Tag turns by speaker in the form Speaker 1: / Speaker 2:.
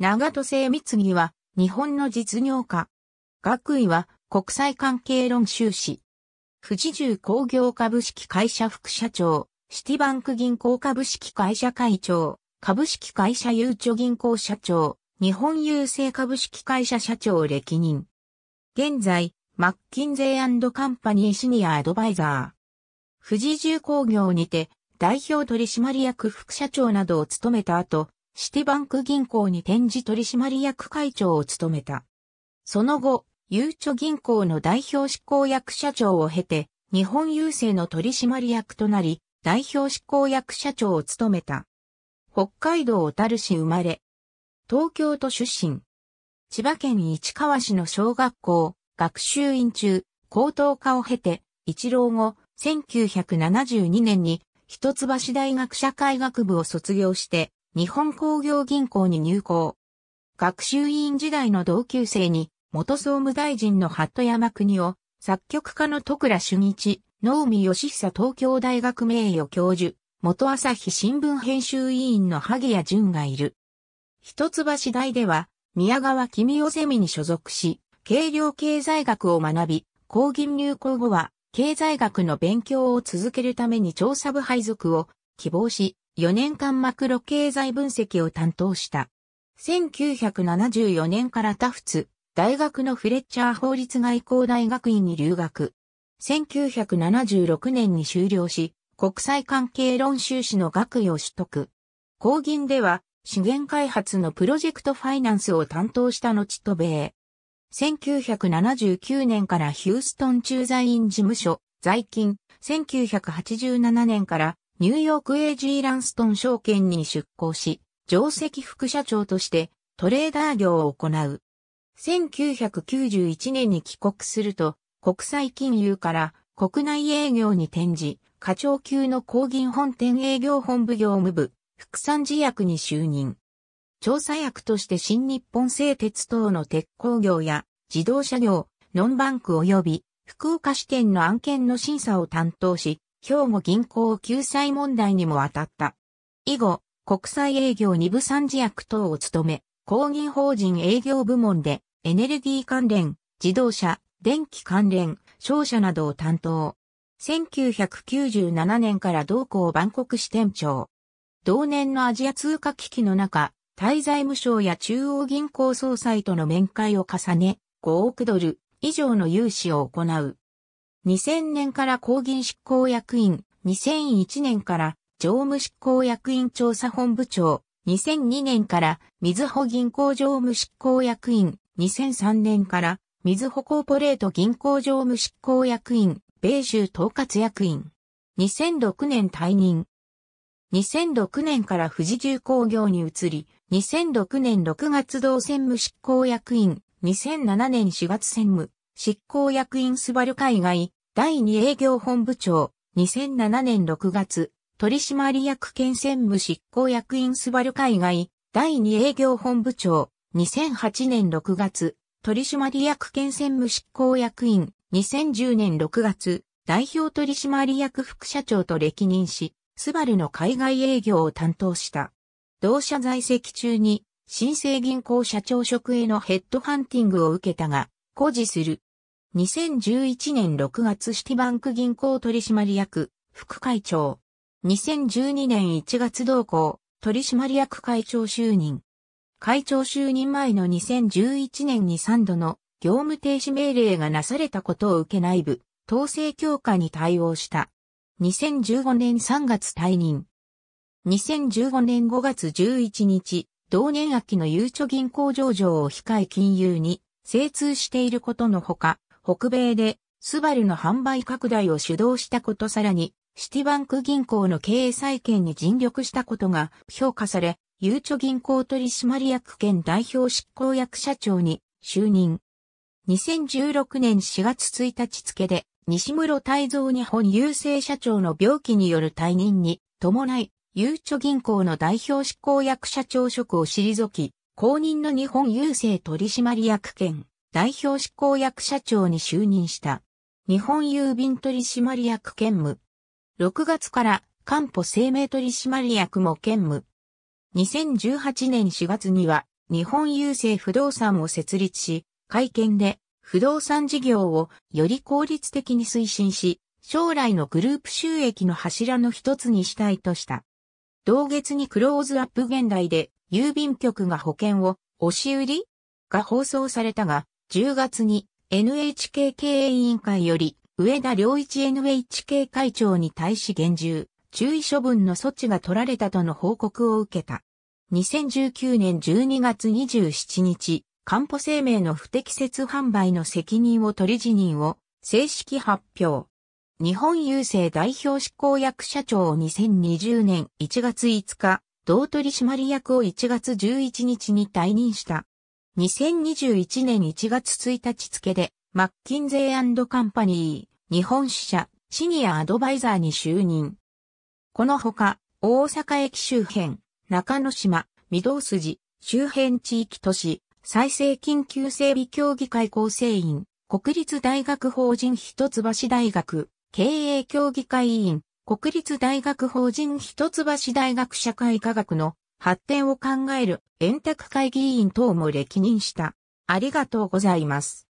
Speaker 1: 長戸製三次は、日本の実業家。学位は、国際関係論修士。富士重工業株式会社副社長、シティバンク銀行株式会社会長、株式会社ゆうちょ銀行社長、日本郵政株式会社社長歴任。現在、マッキンゼーカンパニーシニアアドバイザー。富士重工業にて、代表取締役副社長などを務めた後、シティバンク銀行に展示取締役会長を務めた。その後、ゆうちょ銀行の代表執行役社長を経て、日本郵政の取締役となり、代表執行役社長を務めた。北海道小樽市生まれ。東京都出身。千葉県市川市の小学校、学習院中、高等科を経て、一浪後、1972年に一橋大学社会学部を卒業して、日本工業銀行に入行。学習委員時代の同級生に、元総務大臣の鳩山邦夫、作曲家の徳倉俊一、能見義久東京大学名誉教授、元朝日新聞編集委員の萩谷淳がいる。一橋大では、宮川君夫ゼミに所属し、軽量経済学を学び、高銀入校後は、経済学の勉強を続けるために調査部配属を希望し、4年間マクロ経済分析を担当した。1974年からタフツ、大学のフレッチャー法律外交大学院に留学。1976年に修了し、国際関係論修士の学位を取得。公銀では、資源開発のプロジェクトファイナンスを担当した後渡米。1979年からヒューストン駐在員事務所、在勤、1987年からニューヨーク AG ランストン証券に出向し、上席副社長としてトレーダー業を行う。1991年に帰国すると、国際金融から国内営業に転じ、課長級の公銀本店営業本部業務部、副産事役に就任。調査役として新日本製鉄等の鉄鋼業や自動車業、ノンバンク及び福岡支店の案件の審査を担当し、兵庫銀行救済問題にも当たった。以後、国際営業二部三次役等を務め、公認法人営業部門でエネルギー関連、自動車、電気関連、商社などを担当。1997年から同行万国支店長。同年のアジア通貨危機の中、タイ財務省や中央銀行総裁との面会を重ね、5億ドル以上の融資を行う。2000年から公銀執行役員、2001年から常務執行役員調査本部長、2002年から水穂銀行常務執行役員、2003年から水穂コーポレート銀行常務執行役員、米州統括役員。2006年退任。2006年から富士重工業に移り、2006年6月同専務執行役員、2007年4月専務、執行役員スバル海外、第2営業本部長、2007年6月、取締役兼専務執行役員スバル海外、第2営業本部長、2008年6月、取締役兼専務執行役員、2010年6月、代表取締役副社長と歴任し、スバルの海外営業を担当した。同社在籍中に、新生銀行社長職へのヘッドハンティングを受けたが、誇示する2011年6月シティバンク銀行取締役、副会長。2012年1月同行、取締役会長就任。会長就任前の2011年に3度の業務停止命令がなされたことを受け内部、統制強化に対応した。2015年3月退任。2015年5月11日、同年秋のゆうちょ銀行上場を控え金融に精通していることのほか、北米でスバルの販売拡大を主導したことさらに、シティバンク銀行の経営再建に尽力したことが評価され、ゆうちょ銀行取締役兼代表執行役社長に就任。2016年4月1日付で、西室泰造日本郵政社長の病気による退任に伴い、ゆうちょ銀行の代表執行役社長職を退き、公認の日本郵政取締役兼代表執行役社長に就任した。日本郵便取締役兼務。6月から官保生命取締役も兼務。2018年4月には日本郵政不動産を設立し、会見で不動産事業をより効率的に推進し、将来のグループ収益の柱の一つにしたいとした。同月にクローズアップ現代で郵便局が保険を押し売りが放送されたが、10月に NHK 経営委員会より上田良一 NHK 会長に対し厳重、注意処分の措置が取られたとの報告を受けた。2019年12月27日、んぽ生命の不適切販売の責任を取り辞任を正式発表。日本郵政代表執行役社長を2020年1月5日、同取締役を1月11日に退任した。2021年1月1日付で、マッキンゼーカンパニー、日本支社、シニアアドバイザーに就任。このほか、大阪駅周辺、中之島、御堂筋、周辺地域都市、再生緊急整備協議会構成員、国立大学法人一橋大学、経営協議会委員、国立大学法人一橋大学社会科学の発展を考える円卓会議員等も歴任した。ありがとうございます。